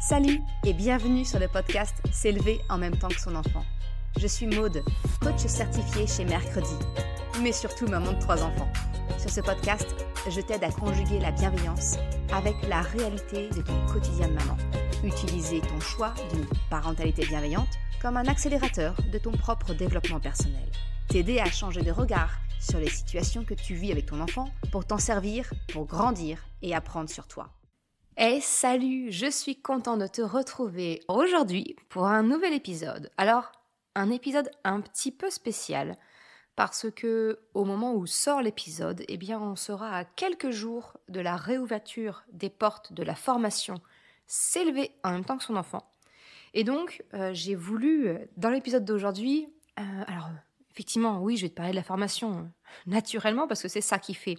Salut et bienvenue sur le podcast S'élever en même temps que son enfant. Je suis Maude, coach certifié chez Mercredi, mais surtout maman de trois enfants. Sur ce podcast, je t'aide à conjuguer la bienveillance avec la réalité de ton quotidien de maman. Utiliser ton choix d'une parentalité bienveillante comme un accélérateur de ton propre développement personnel. T'aider à changer de regard sur les situations que tu vis avec ton enfant pour t'en servir, pour grandir et apprendre sur toi. Hey, eh, salut, je suis content de te retrouver aujourd'hui pour un nouvel épisode. Alors, un épisode un petit peu spécial parce que au moment où sort l'épisode, eh bien on sera à quelques jours de la réouverture des portes de la formation s'élever en même temps que son enfant. Et donc, euh, j'ai voulu, dans l'épisode d'aujourd'hui, euh, alors effectivement, oui, je vais te parler de la formation, naturellement, parce que c'est ça qui fait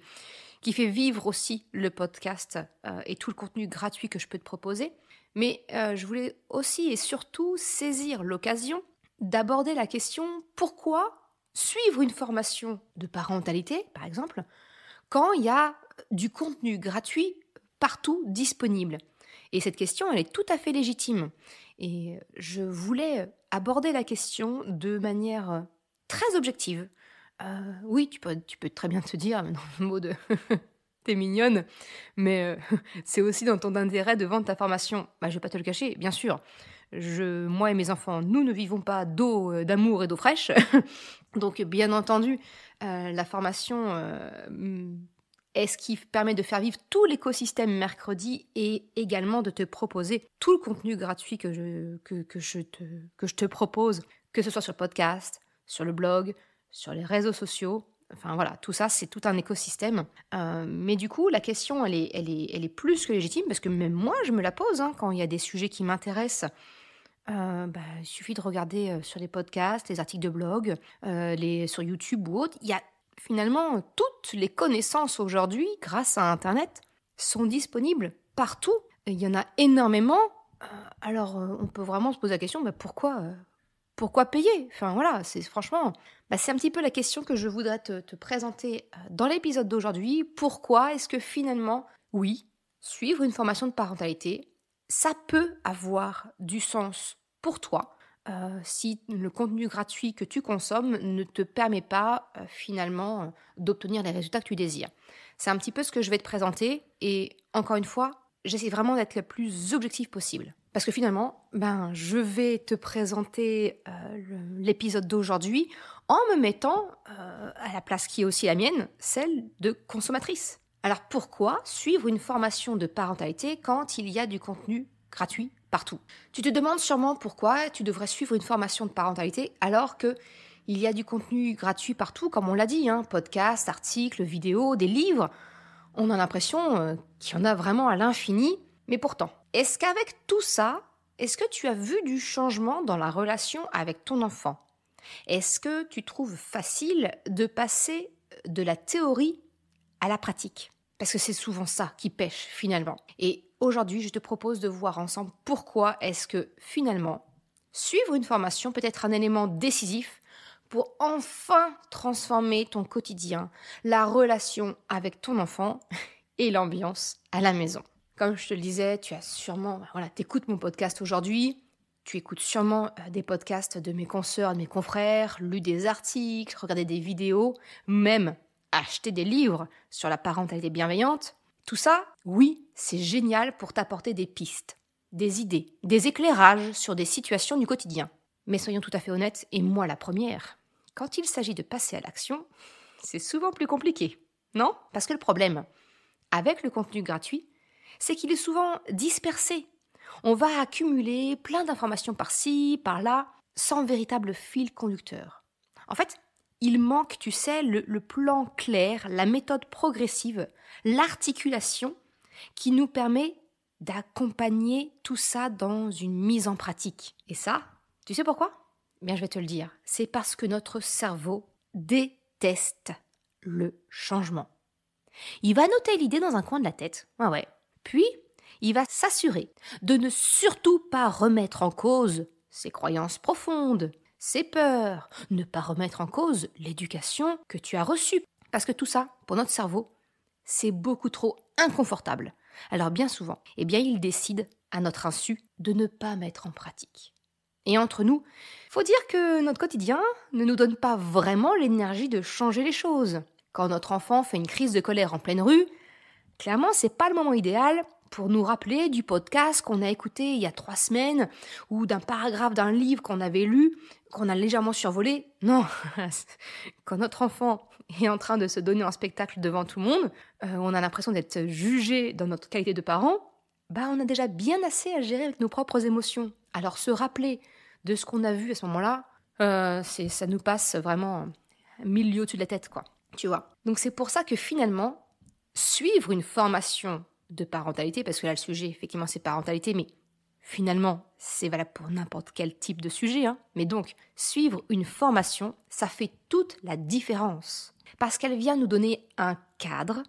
qui fait vivre aussi le podcast euh, et tout le contenu gratuit que je peux te proposer. Mais euh, je voulais aussi et surtout saisir l'occasion d'aborder la question pourquoi suivre une formation de parentalité, par exemple, quand il y a du contenu gratuit partout disponible Et cette question, elle est tout à fait légitime. Et je voulais aborder la question de manière euh, très objective, euh, oui, tu peux, très bien te dire, mais dans le mot de t'es mignonne, mais euh, c'est aussi dans ton intérêt de vendre ta formation. Bah, je vais pas te le cacher, bien sûr. moi et mes enfants, nous ne vivons pas d'eau, euh, d'amour et d'eau fraîche. Donc, bien entendu, la formation est ce qui permet de faire vivre tout l'écosystème mercredi et également de te proposer tout le contenu gratuit que te, que je te propose, que ce soit sur le podcast, sur le blog, sur les réseaux sociaux. Enfin voilà, tout ça, c'est tout un écosystème. Euh, mais du coup, la question, elle est, elle, est, plus que légitime, parce que même moi, je me la pose hein, quand il y a des sujets qui m'intéressent. Euh, bah, il suffit de regarder euh, sur les podcasts, les articles de blog, les, sur YouTube ou autre. Il y a finalement toutes les connaissances aujourd'hui, grâce à Internet, sont disponibles partout. il y en a énormément. alors, on peut vraiment se poser la question, bah, pourquoi pourquoi payer Enfin voilà, c'est franchement, bah, c'est un petit peu la question que je voudrais te, présenter euh, dans l'épisode d'aujourd'hui. Pourquoi est-ce que finalement, oui, suivre une formation de parentalité, ça peut avoir du sens pour toi euh, si le contenu gratuit que tu consommes ne te permet pas euh, finalement d'obtenir les résultats que tu désires. C'est un petit peu ce que je vais te présenter et encore une fois, j'essaie vraiment d'être le plus objectif possible. Parce que finalement, ben, je vais te présenter euh, l'épisode d'aujourd'hui en me mettant euh, à la place qui est aussi la mienne, celle de consommatrice. Alors pourquoi suivre une formation de parentalité quand il y a du contenu gratuit partout Tu te demandes sûrement pourquoi tu devrais suivre une formation de parentalité alors que il y a du contenu gratuit partout, comme on l'a dit, hein, podcasts, articles, vidéos, des livres. On a l'impression euh, qu'il y en a vraiment à l'infini mais pourtant, est-ce qu'avec tout ça, est-ce que tu as vu du changement dans la relation avec ton enfant Est-ce que tu trouves facile de passer de la théorie à la pratique Parce que c'est souvent ça qui pêche finalement. Et aujourd'hui, je te propose de voir ensemble pourquoi est-ce que finalement, suivre une formation peut être un élément décisif pour enfin transformer ton quotidien, la relation avec ton enfant et l'ambiance à la maison. Comme je te le disais, tu as sûrement, ben voilà, t'écoutes mon podcast aujourd'hui, tu écoutes sûrement euh, des podcasts de mes consoeurs, de mes confrères, lu des articles, regardé des vidéos, même acheté des livres sur la parentalité bienveillante. Tout ça, oui, c'est génial pour t'apporter des pistes, des idées, des éclairages sur des situations du quotidien. Mais soyons tout à fait honnêtes, et moi la première, quand il s'agit de passer à l'action, c'est souvent plus compliqué, non Parce que le problème, avec le contenu gratuit, c'est qu'il est souvent dispersé. On va accumuler plein d'informations par-ci, par-là, sans véritable fil conducteur. En fait, il manque, tu sais, le, plan clair, la méthode progressive, l'articulation qui nous permet d'accompagner tout ça dans une mise en pratique. Et ça, tu sais pourquoi Bien, je vais te le dire. C'est parce que notre cerveau déteste le changement. Il va noter l'idée dans un coin de la tête. ouais, puis, il va s'assurer de ne surtout pas remettre en cause ses croyances profondes, ses peurs, ne pas remettre en cause l'éducation que tu as reçue. Parce que tout ça, pour notre cerveau, c'est beaucoup trop inconfortable. Alors bien souvent, eh bien, il décide, à notre insu, de ne pas mettre en pratique. Et entre nous, faut dire que notre quotidien ne nous donne pas vraiment l'énergie de changer les choses. Quand notre enfant fait une crise de colère en pleine rue, Clairement, c'est pas le moment idéal pour nous rappeler du podcast qu'on a écouté il y a trois semaines ou d'un paragraphe d'un livre qu'on avait lu, qu'on a légèrement survolé. Non, quand notre enfant est en train de se donner un spectacle devant tout le monde, euh, on a l'impression d'être jugé dans notre qualité de parent, bah on a déjà bien assez à gérer avec nos propres émotions. Alors se rappeler de ce qu'on a vu à ce moment-là, euh, ça nous passe vraiment mille lieux au-dessus de la tête, quoi. Tu vois. Donc c'est pour ça que finalement, suivre une formation de parentalité, parce que là, le sujet, effectivement, c'est parentalité, mais finalement, c'est valable pour n'importe quel type de sujet. Hein. Mais donc, suivre une formation, ça fait toute la différence. Parce qu'elle vient nous donner un cadre,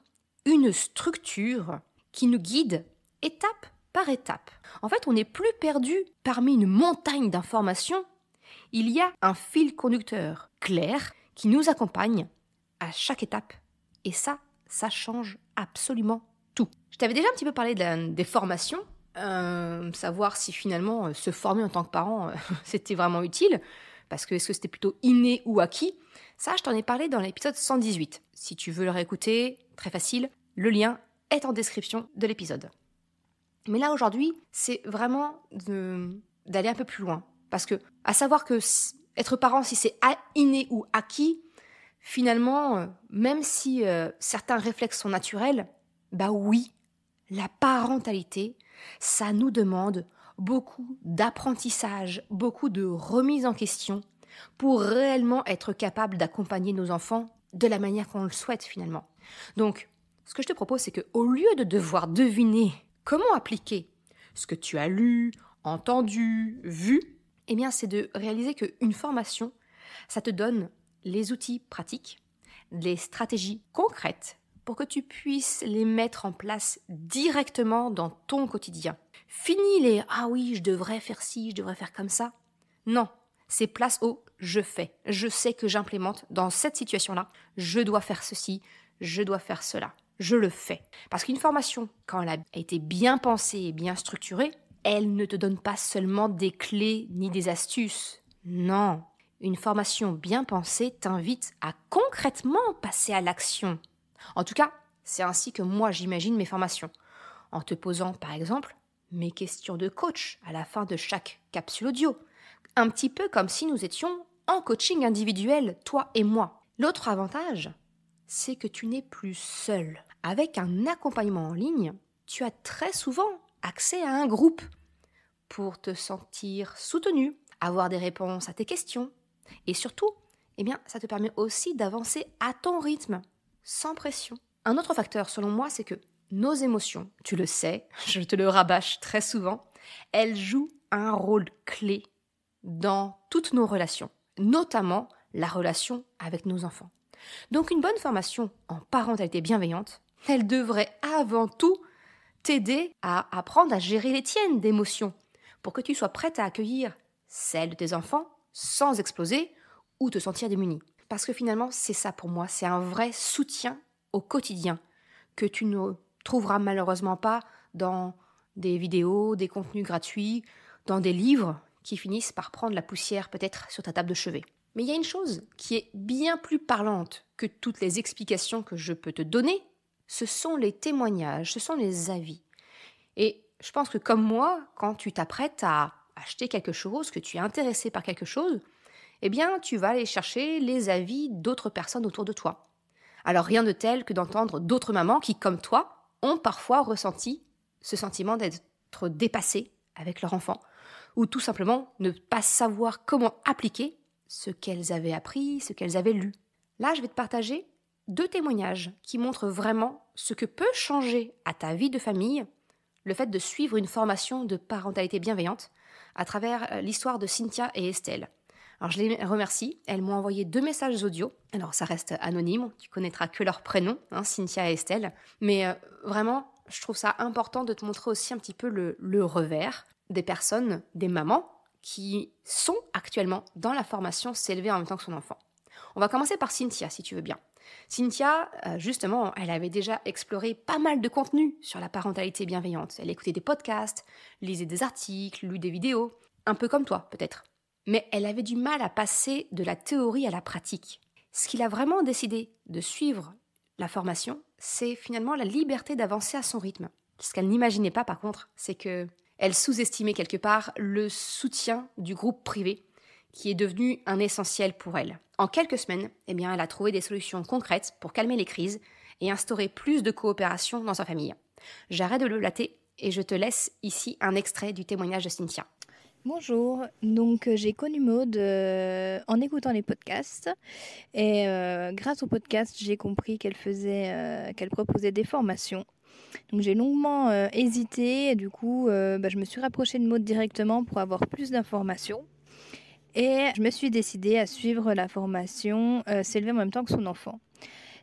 une structure qui nous guide étape par étape. En fait, on n'est plus perdu parmi une montagne d'informations. Il y a un fil conducteur clair qui nous accompagne à chaque étape. Et ça, ça change absolument tout. Je t'avais déjà un petit peu parlé des formations, euh, savoir si finalement euh, se former en tant que parent, euh, c'était vraiment utile, parce que est-ce que c'était plutôt inné ou acquis Ça, je t'en ai parlé dans l'épisode 118. Si tu veux le réécouter, très facile, le lien est en description de l'épisode. Mais là aujourd'hui, c'est vraiment d'aller un peu plus loin, parce que à savoir que être parent, si c'est inné ou acquis, finalement, euh, même si euh, certains réflexes sont naturels, bah oui, la parentalité, ça nous demande beaucoup d'apprentissage, beaucoup de remise en question pour réellement être capable d'accompagner nos enfants de la manière qu'on le souhaite finalement. Donc, ce que je te propose, c'est que au lieu de devoir deviner comment appliquer ce que tu as lu, entendu, vu, eh bien, c'est de réaliser qu'une formation, ça te donne les outils pratiques, les stratégies concrètes pour que tu puisses les mettre en place directement dans ton quotidien. Fini les ⁇ Ah oui, je devrais faire ci, je devrais faire comme ça ⁇ Non, c'est place au ⁇ je fais ⁇ Je sais que j'implémente dans cette situation-là. Je dois faire ceci, je dois faire cela. Je le fais. Parce qu'une formation, quand elle a été bien pensée et bien structurée, elle ne te donne pas seulement des clés ni des astuces. Non, une formation bien pensée t'invite à concrètement passer à l'action. En tout cas, c'est ainsi que moi j'imagine mes formations, en te posant par exemple mes questions de coach à la fin de chaque capsule audio, un petit peu comme si nous étions en coaching individuel, toi et moi. L'autre avantage, c'est que tu n'es plus seul. Avec un accompagnement en ligne, tu as très souvent accès à un groupe pour te sentir soutenu, avoir des réponses à tes questions, et surtout, eh bien, ça te permet aussi d'avancer à ton rythme, sans pression. Un autre facteur, selon moi, c'est que nos émotions, tu le sais, je te le rabâche très souvent, elles jouent un rôle clé dans toutes nos relations, notamment la relation avec nos enfants. Donc une bonne formation en parentalité bienveillante, elle devrait avant tout t'aider à apprendre à gérer les tiennes d'émotions, pour que tu sois prête à accueillir celles de tes enfants sans exploser ou te sentir démuni. Parce que finalement, c'est ça pour moi, c'est un vrai soutien au quotidien que tu ne trouveras malheureusement pas dans des vidéos, des contenus gratuits, dans des livres qui finissent par prendre la poussière peut-être sur ta table de chevet. Mais il y a une chose qui est bien plus parlante que toutes les explications que je peux te donner, ce sont les témoignages, ce sont les avis. Et je pense que comme moi, quand tu t'apprêtes à acheter quelque chose, que tu es intéressé par quelque chose, eh bien, tu vas aller chercher les avis d'autres personnes autour de toi. Alors rien de tel que d'entendre d'autres mamans qui, comme toi, ont parfois ressenti ce sentiment d'être dépassées avec leur enfant, ou tout simplement ne pas savoir comment appliquer ce qu'elles avaient appris, ce qu'elles avaient lu. Là, je vais te partager deux témoignages qui montrent vraiment ce que peut changer à ta vie de famille le fait de suivre une formation de parentalité bienveillante à travers euh, l'histoire de Cynthia et Estelle. Alors je les remercie, elles m'ont envoyé deux messages audio. Alors ça reste anonyme, tu connaîtras que leurs prénoms, hein, Cynthia et Estelle. Mais euh, vraiment, je trouve ça important de te montrer aussi un petit peu le, le revers des personnes, des mamans, qui sont actuellement dans la formation S'élever en même temps que son enfant. On va commencer par Cynthia, si tu veux bien. Cynthia, euh, justement, elle avait déjà exploré pas mal de contenu sur la parentalité bienveillante. Elle écoutait des podcasts, lisait des articles, lu des vidéos, un peu comme toi peut-être. Mais elle avait du mal à passer de la théorie à la pratique. Ce qu'il a vraiment décidé de suivre la formation, c'est finalement la liberté d'avancer à son rythme. Ce qu'elle n'imaginait pas par contre, c'est que elle sous-estimait quelque part le soutien du groupe privé qui est devenu un essentiel pour elle. En quelques semaines, eh bien, elle a trouvé des solutions concrètes pour calmer les crises et instaurer plus de coopération dans sa famille. J'arrête de le latter et je te laisse ici un extrait du témoignage de Cynthia. Bonjour, donc euh, j'ai connu Maude euh, en écoutant les podcasts et euh, grâce au podcast j'ai compris qu'elle faisait, qu'elle proposait des formations. Donc j'ai longuement hésité et du coup bah, je me suis rapprochée de Maude directement pour avoir plus d'informations. Et je me suis décidée à suivre la formation euh, S'élever en même temps que son enfant.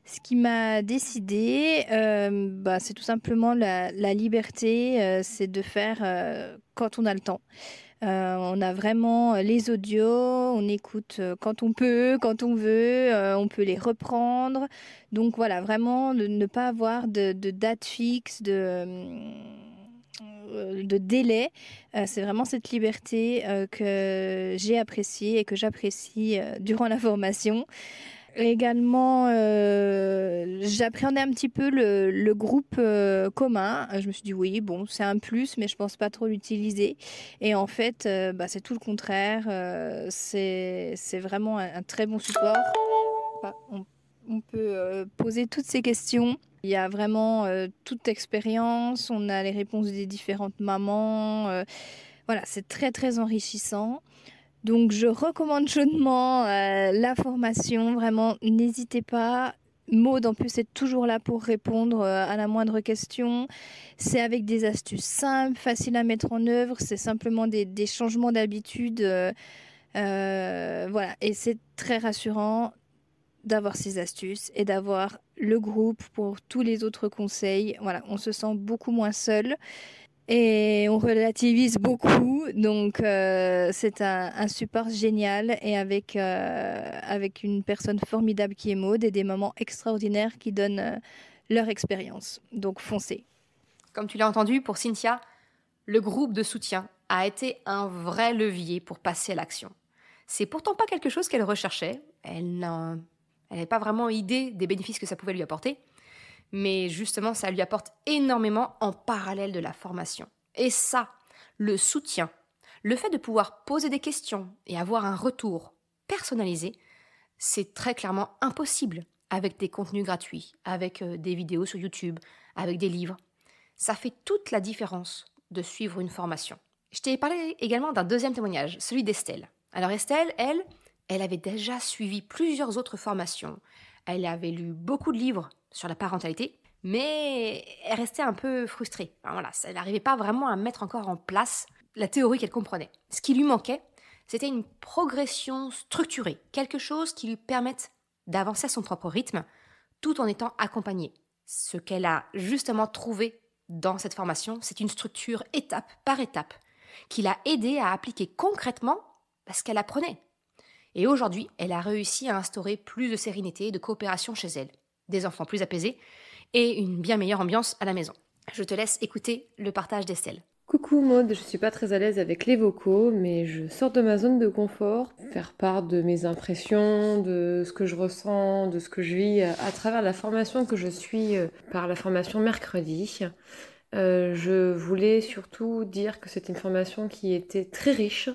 Ce qui m'a décidé, euh, bah, c'est tout simplement la, liberté, euh, c'est de faire quand on a le temps. on a vraiment les audios, on écoute quand on peut, quand on veut, on peut les reprendre. Donc voilà, vraiment de ne pas avoir de, de date fixe, de euh, de délai. Euh, c'est vraiment cette liberté euh, que j'ai appréciée et que j'apprécie durant la formation. également, j'appréhendais un petit peu le, groupe commun. Je me suis dit oui, bon, c'est un plus, mais je ne pense pas trop l'utiliser. Et en fait, bah, c'est tout le contraire. c'est vraiment un, très bon support. Bah, on peut poser toutes ces questions il y a vraiment euh, toute expérience, on a les réponses des différentes mamans. Euh, voilà, c'est très très enrichissant. Donc je recommande chaudement euh, la formation, vraiment n'hésitez pas. Maud en plus est toujours là pour répondre à la moindre question. C'est avec des astuces simples, faciles à mettre en œuvre, c'est simplement des, changements d'habitude. voilà, et c'est très rassurant, d'avoir ces astuces et d'avoir le groupe pour tous les autres conseils. Voilà, on se sent beaucoup moins seul et on relativise beaucoup. Donc euh, c'est un, support génial et avec, euh, avec une personne formidable qui est Maude et des moments extraordinaires qui donnent euh, leur expérience. Donc foncez. Comme tu l'as entendu, pour Cynthia, le groupe de soutien a été un vrai levier pour passer à l'action. C'est pourtant pas quelque chose qu'elle recherchait. Elle n'a elle n'avait pas vraiment idée des bénéfices que ça pouvait lui apporter. Mais justement, ça lui apporte énormément en parallèle de la formation. Et ça, le soutien, le fait de pouvoir poser des questions et avoir un retour personnalisé, c'est très clairement impossible avec des contenus gratuits, avec euh, des vidéos sur YouTube, avec des livres. Ça fait toute la différence de suivre une formation. Je t'ai parlé également d'un deuxième témoignage, celui d'Estelle. Alors Estelle, elle, elle avait déjà suivi plusieurs autres formations, elle avait lu beaucoup de livres sur la parentalité, mais elle restait un peu frustrée. elle n'arrivait pas vraiment à mettre encore en place la théorie qu'elle comprenait. Ce qui lui manquait, c'était une progression structurée, quelque chose qui lui permette d'avancer à son propre rythme tout en étant accompagnée. Ce qu'elle a justement trouvé dans cette formation, c'est une structure étape par étape qui l'a aidée à appliquer concrètement ce qu'elle apprenait et aujourd'hui, elle a réussi à instaurer plus de sérénité et de coopération chez elle, des enfants plus apaisés et une bien meilleure ambiance à la maison. Je te laisse écouter le partage d'Estelle. Coucou mode, je suis pas très à l'aise avec les vocaux, mais je sors de ma zone de confort, faire part de mes impressions, de ce que je ressens, de ce que je vis euh, à travers la formation que je suis euh, par la formation mercredi. Euh, je voulais surtout dire que c'est une formation qui était très riche,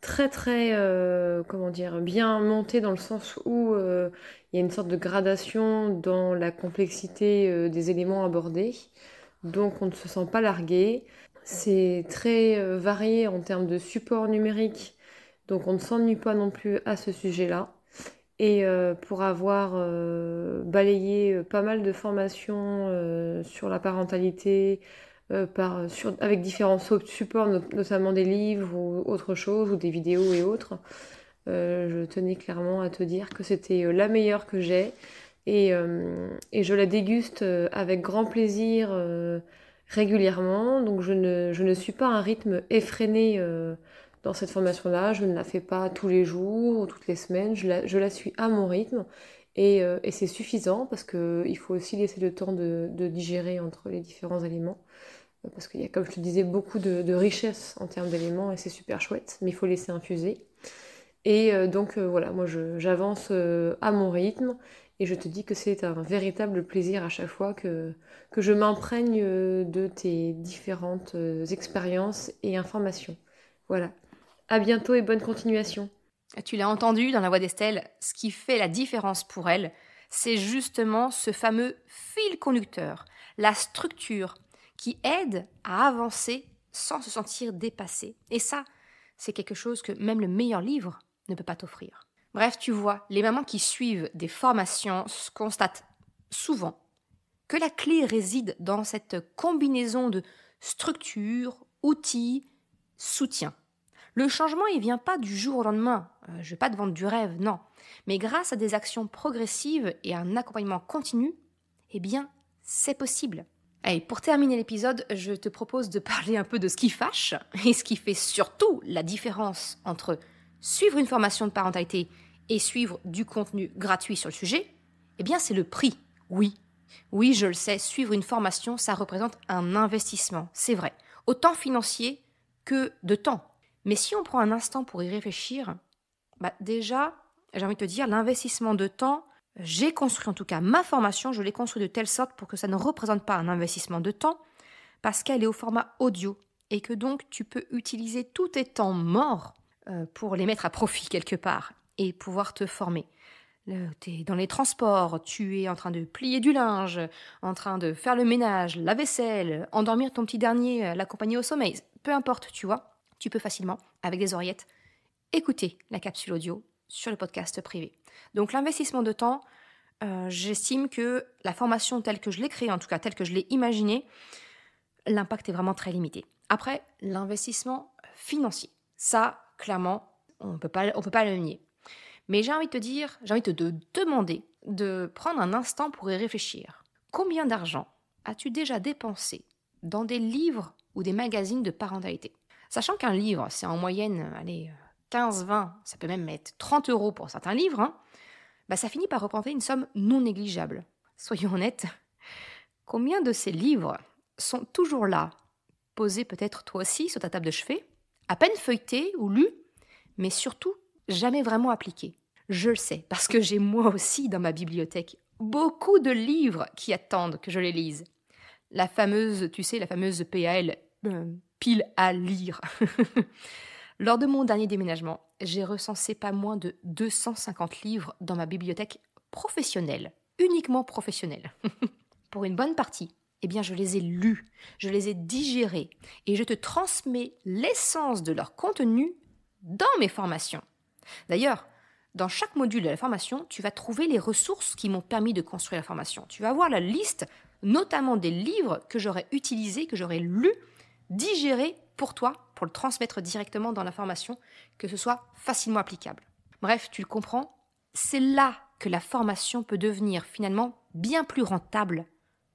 très très euh, comment dire bien montée dans le sens où euh, il y a une sorte de gradation dans la complexité des éléments abordés, donc on ne se sent pas largué. C'est très varié en termes de support numérique, donc on ne s'ennuie pas non plus à ce sujet-là et euh, pour avoir euh, balayé euh, pas mal de formations sur la parentalité, avec différents supports, notamment des livres ou autre chose, ou des vidéos et autres. je tenais clairement à te dire que c'était la meilleure que j'ai et, je la déguste avec grand plaisir régulièrement. Donc je ne, je ne, suis pas à un rythme effréné dans cette formation-là, je ne la fais pas tous les jours ou toutes les semaines, je la, je la suis à mon rythme et, euh, c'est suffisant parce qu'il faut aussi laisser le temps de, digérer entre les différents éléments, euh, Parce qu'il y a, comme je te disais, beaucoup de, richesses richesse en termes d'éléments et c'est super chouette, mais il faut laisser infuser. Et euh, donc voilà, moi j'avance à mon rythme et je te dis que c'est un véritable plaisir à chaque fois que, que je m'imprègne de tes différentes expériences et informations. Voilà. À bientôt et bonne continuation. Tu l'as entendu dans la voix d'Estelle, ce qui fait la différence pour elle, c'est justement ce fameux fil conducteur, la structure qui aide à avancer sans se sentir dépassée. Et ça, c'est quelque chose que même le meilleur livre ne peut pas t'offrir. Bref, tu vois, les mamans qui suivent des formations constatent souvent que la clé réside dans cette combinaison de structure, outils, soutien. Le changement, il vient pas du jour au lendemain. Euh, je vais pas te vendre du rêve, non. Mais grâce à des actions progressives et un accompagnement continu, eh bien, c'est possible. Et pour terminer l'épisode, je te propose de parler un peu de ce qui fâche et ce qui fait surtout la différence entre suivre une formation de parentalité et suivre du contenu gratuit sur le sujet. Eh bien, c'est le prix. Oui, oui, je le sais, suivre une formation, ça représente un investissement, c'est vrai, autant financier que de temps. Mais si on prend un instant pour y réfléchir, bah, déjà, j'ai envie de te dire, l'investissement de temps, j'ai construit en tout cas ma formation, je l'ai construite de telle sorte pour que ça ne représente pas un investissement de temps, parce qu'elle est au format audio, et que donc tu peux utiliser tout tes temps morts euh, pour les mettre à profit quelque part et pouvoir te former. Tu es dans les transports, tu es en train de plier du linge, en train de faire le ménage, la vaisselle, endormir ton petit dernier, euh, l'accompagner au sommeil, peu importe, tu vois tu peux facilement, avec des oreillettes, écouter la capsule audio sur le podcast privé. Donc l'investissement de temps, euh, j'estime que la formation telle que je l'ai créée, en tout cas telle que je l'ai imaginée, l'impact est vraiment très limité. Après, l'investissement financier, ça, clairement, on ne peut pas le nier. Mais j'ai envie de te dire, j'ai envie de te demander de prendre un instant pour y réfléchir. Combien d'argent as-tu déjà dépensé dans des livres ou des magazines de parentalité Sachant qu'un livre, c'est en moyenne, euh, allez, 15, euh, 20, ça peut même mettre 30 euros pour certains livres, hein, bah ça finit par représenter une somme non négligeable. Soyons honnêtes, combien de ces livres sont toujours là, posés peut-être toi aussi sur ta table de chevet, à peine feuilletés ou lus, mais surtout jamais vraiment appliqués Je le sais, parce que j'ai moi aussi dans ma bibliothèque beaucoup de livres qui attendent que je les lise. La fameuse, tu sais, la fameuse PAL, euh, pile à lire. Lors de mon dernier déménagement, j'ai recensé pas moins de 250 livres dans ma bibliothèque professionnelle, uniquement professionnelle. Pour une bonne partie, eh bien je les ai lus, je les ai digérés et je te transmets l'essence de leur contenu dans mes formations. D'ailleurs, dans chaque module de la formation, tu vas trouver les ressources qui m'ont permis de construire la formation. Tu vas voir la liste, notamment des livres que j'aurais utilisés, que j'aurais lus digérer pour toi, pour le transmettre directement dans la formation, que ce soit facilement applicable. Bref, tu le comprends, c'est là que la formation peut devenir finalement bien plus rentable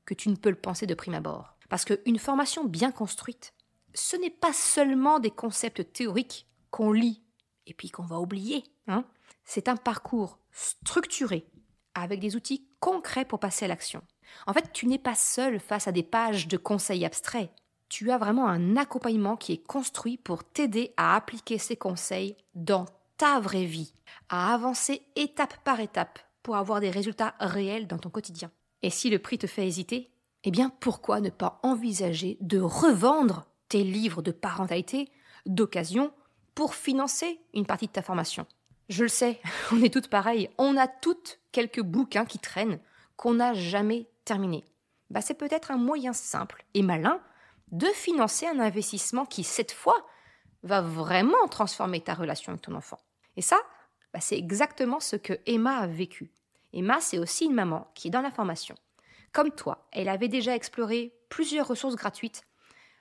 que tu ne peux le penser de prime abord. Parce qu'une formation bien construite, ce n'est pas seulement des concepts théoriques qu'on lit et puis qu'on va oublier. Hein. c'est un parcours structuré, avec des outils concrets pour passer à l'action. En fait, tu n'es pas seul face à des pages de conseils abstraits tu as vraiment un accompagnement qui est construit pour t'aider à appliquer ces conseils dans ta vraie vie, à avancer étape par étape pour avoir des résultats réels dans ton quotidien. Et si le prix te fait hésiter, eh bien pourquoi ne pas envisager de revendre tes livres de parentalité d'occasion pour financer une partie de ta formation Je le sais, on est toutes pareilles, on a toutes quelques bouquins qui traînent qu'on n'a jamais terminés. Bah, c'est peut-être un moyen simple et malin de financer un investissement qui, cette fois, va vraiment transformer ta relation avec ton enfant. Et ça, bah, c'est exactement ce que Emma a vécu. Emma, c'est aussi une maman qui est dans la formation. Comme toi, elle avait déjà exploré plusieurs ressources gratuites,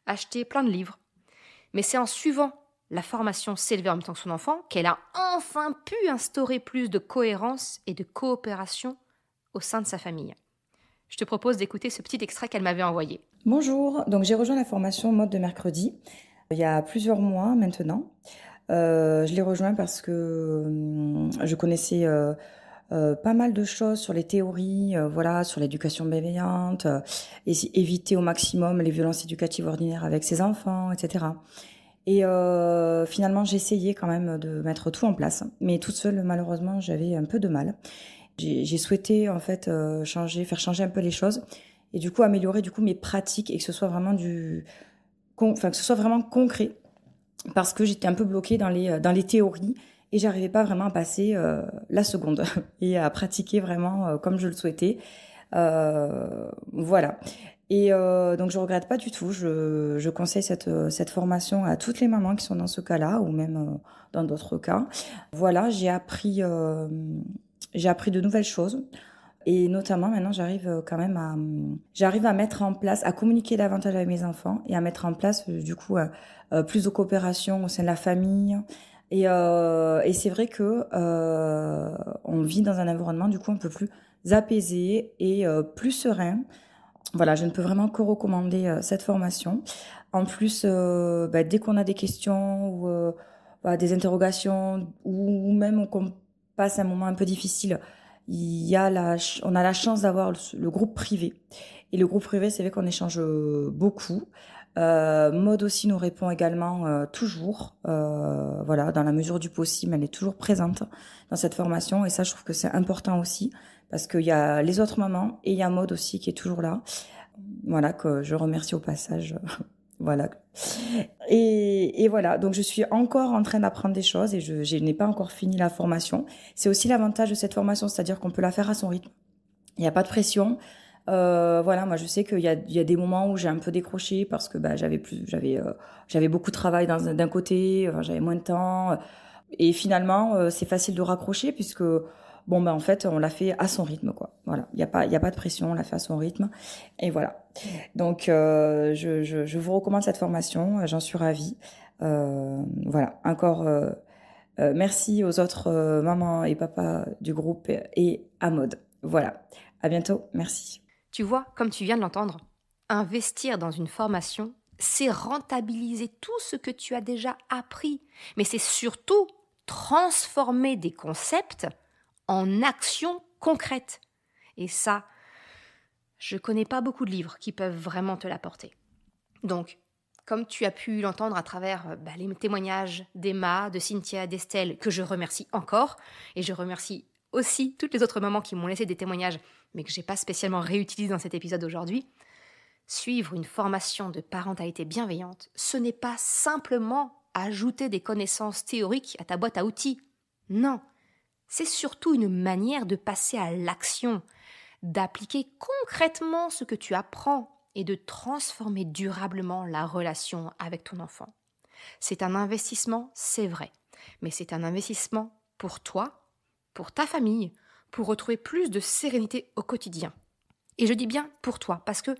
acheté plein de livres. Mais c'est en suivant la formation S'élever en même temps que son enfant qu'elle a enfin pu instaurer plus de cohérence et de coopération au sein de sa famille. Je te propose d'écouter ce petit extrait qu'elle m'avait envoyé. Bonjour, donc j'ai rejoint la formation mode de mercredi euh, il y a plusieurs mois maintenant. Euh, je l'ai rejoint parce que hum, je connaissais euh, pas mal de choses sur les théories, voilà, sur l'éducation bienveillante, et éviter au maximum les violences éducatives ordinaires avec ses enfants, etc. Et finalement, j'essayais quand même de mettre tout en place, mais toute seule, malheureusement, j'avais un peu de mal. J'ai souhaité en fait changer, faire changer un peu les choses et du coup améliorer du coup mes pratiques et que ce soit vraiment du enfin que ce soit vraiment concret parce que j'étais un peu bloquée dans les euh, dans les théories et j'arrivais pas vraiment à passer euh, la seconde et à pratiquer vraiment euh, comme je le souhaitais voilà et donc je regrette pas du tout je, je conseille cette cette formation à toutes les mamans qui sont dans ce cas-là ou même dans d'autres cas voilà j'ai appris j'ai appris de nouvelles choses et notamment, maintenant, j'arrive euh, quand même à, hum, j'arrive à mettre en place, à communiquer davantage avec mes enfants et à mettre en place, euh, du coup, euh, plus de coopération au sein de la famille. Et, et c'est vrai que on vit dans un environnement, du coup, un peu plus apaisé et plus serein. Voilà, je ne peux vraiment que recommander cette formation. En plus, bah, dès qu'on a des questions ou bah, des interrogations ou même qu'on passe un moment un peu difficile, il y a la, on a la chance d'avoir le, groupe privé. Et le groupe privé, c'est vrai qu'on échange euh, beaucoup. Euh, Mode aussi nous répond également euh, toujours, euh, voilà, dans la mesure du possible, elle est toujours présente dans cette formation et ça, je trouve que c'est important aussi parce qu'il y a les autres mamans et il y a Mode aussi qui est toujours là, voilà que je remercie au passage Voilà. Et, et, voilà, donc je suis encore en train d'apprendre des choses et je, n'ai pas encore fini la formation. C'est aussi l'avantage de cette formation, c'est-à-dire qu'on peut la faire à son rythme. Il n'y a pas de pression. Euh, voilà, moi je sais qu'il y, y a, des moments où j'ai un peu décroché parce que bah, j'avais plus, j'avais, euh, j'avais beaucoup de travail d'un côté, j'avais moins de temps. Et finalement, euh, c'est facile de raccrocher puisque bon ben en fait on l'a fait à son rythme quoi. Voilà, il n'y a pas il a pas de pression, on l'a fait à son rythme et voilà. Donc euh, je, vous recommande cette formation, j'en suis ravie. Euh, voilà, encore euh, merci aux autres mamans et papas du groupe et, et à mode. Voilà, à bientôt, merci. Tu vois, comme tu viens de l'entendre, investir dans une formation, c'est rentabiliser tout ce que tu as déjà appris, mais c'est surtout transformer des concepts en action concrète. Et ça, je ne connais pas beaucoup de livres qui peuvent vraiment te l'apporter. Donc, comme tu as pu l'entendre à travers euh, bah, les témoignages d'Emma, de Cynthia, d'Estelle, que je remercie encore, et je remercie aussi toutes les autres mamans qui m'ont laissé des témoignages, mais que je n'ai pas spécialement réutilisés dans cet épisode aujourd'hui, suivre une formation de parentalité bienveillante, ce n'est pas simplement ajouter des connaissances théoriques à ta boîte à outils. Non, c'est surtout une manière de passer à l'action, d'appliquer concrètement ce que tu apprends et de transformer durablement la relation avec ton enfant. C'est un investissement, c'est vrai, mais c'est un investissement pour toi, pour ta famille, pour retrouver plus de sérénité au quotidien. Et je dis bien pour toi, parce que,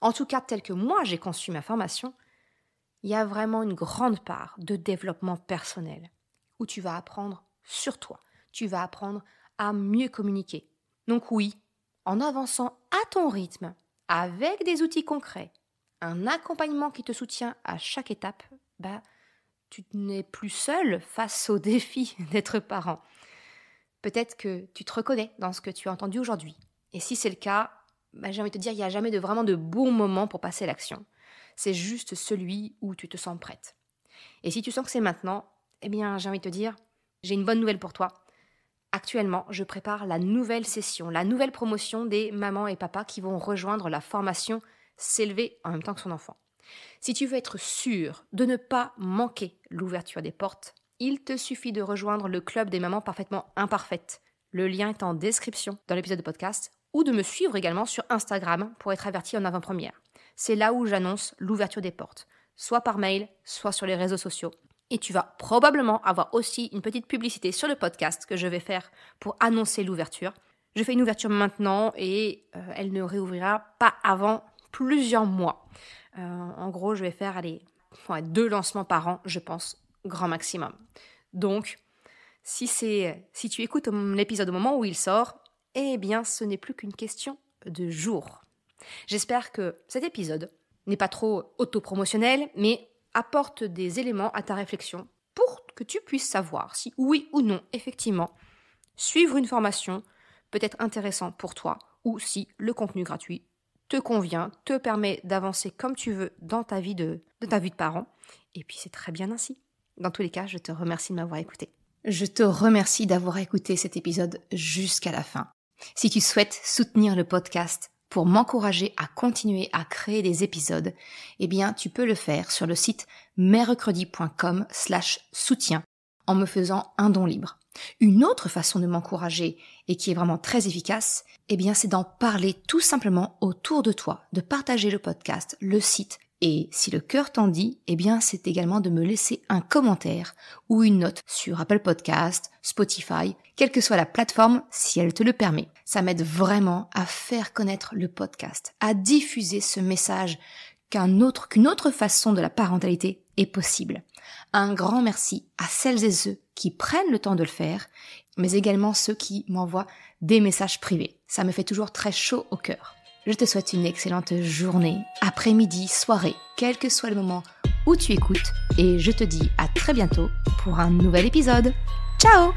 en tout cas tel que moi j'ai conçu ma formation, il y a vraiment une grande part de développement personnel, où tu vas apprendre sur toi, tu vas apprendre à mieux communiquer. Donc oui, en avançant à ton rythme, avec des outils concrets, un accompagnement qui te soutient à chaque étape, bah, tu n'es plus seul face au défi d'être parent. Peut-être que tu te reconnais dans ce que tu as entendu aujourd'hui. Et si c'est le cas, bah, j'ai envie de te dire, il n'y a jamais de, vraiment de bon moment pour passer l'action. C'est juste celui où tu te sens prête. Et si tu sens que c'est maintenant, eh bien, j'ai envie de te dire, j'ai une bonne nouvelle pour toi. Actuellement, je prépare la nouvelle session, la nouvelle promotion des mamans et papas qui vont rejoindre la formation S'élever en même temps que son enfant. Si tu veux être sûr de ne pas manquer l'ouverture des portes, il te suffit de rejoindre le club des mamans parfaitement imparfaites. Le lien est en description dans l'épisode de podcast ou de me suivre également sur Instagram pour être averti en avant-première. C'est là où j'annonce l'ouverture des portes, soit par mail, soit sur les réseaux sociaux. Et tu vas probablement avoir aussi une petite publicité sur le podcast que je vais faire pour annoncer l'ouverture. Je fais une ouverture maintenant et euh, elle ne réouvrira pas avant plusieurs mois. Euh, en gros, je vais faire les deux lancements par an, je pense, grand maximum. Donc, si, si tu écoutes l'épisode au moment où il sort, eh bien, ce n'est plus qu'une question de jour. J'espère que cet épisode n'est pas trop autopromotionnel, mais apporte des éléments à ta réflexion pour que tu puisses savoir si oui ou non, effectivement, suivre une formation peut être intéressant pour toi ou si le contenu gratuit te convient, te permet d'avancer comme tu veux dans ta vie de, ta vie de parent. Et puis c'est très bien ainsi. Dans tous les cas, je te remercie de m'avoir écouté. Je te remercie d'avoir écouté cet épisode jusqu'à la fin. Si tu souhaites soutenir le podcast, pour m'encourager à continuer à créer des épisodes, eh bien, tu peux le faire sur le site mercredi.com slash soutien en me faisant un don libre. Une autre façon de m'encourager et qui est vraiment très efficace, eh bien, c'est d'en parler tout simplement autour de toi, de partager le podcast, le site, et si le cœur t'en dit, eh bien, c'est également de me laisser un commentaire ou une note sur Apple Podcast, Spotify, quelle que soit la plateforme, si elle te le permet. Ça m'aide vraiment à faire connaître le podcast, à diffuser ce message autre, qu'une autre façon de la parentalité est possible. Un grand merci à celles et ceux qui prennent le temps de le faire, mais également ceux qui m'envoient des messages privés. Ça me fait toujours très chaud au cœur. Je te souhaite une excellente journée, après-midi, soirée, quel que soit le moment où tu écoutes, et je te dis à très bientôt pour un nouvel épisode. Ciao